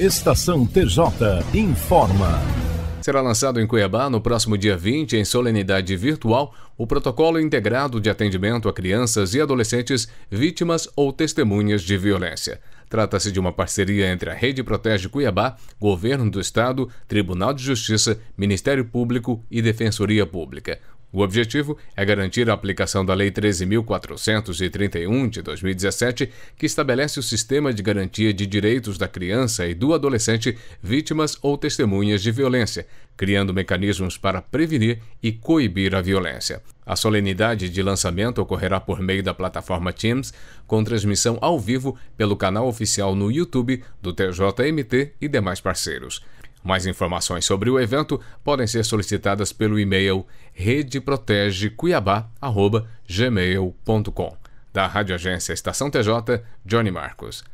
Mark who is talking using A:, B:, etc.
A: Estação TJ informa.
B: Será lançado em Cuiabá no próximo dia 20, em solenidade virtual, o Protocolo Integrado de Atendimento a Crianças e Adolescentes Vítimas ou Testemunhas de Violência. Trata-se de uma parceria entre a Rede Protege Cuiabá, Governo do Estado, Tribunal de Justiça, Ministério Público e Defensoria Pública. O objetivo é garantir a aplicação da Lei 13.431 de 2017, que estabelece o sistema de garantia de direitos da criança e do adolescente vítimas ou testemunhas de violência, criando mecanismos para prevenir e coibir a violência. A solenidade de lançamento ocorrerá por meio da plataforma Teams, com transmissão ao vivo pelo canal oficial no YouTube do TJMT e demais parceiros. Mais informações sobre o evento podem ser solicitadas pelo e-mail redeprotegecuiabá.gmail.com. Da Rádio Agência Estação TJ, Johnny Marcos.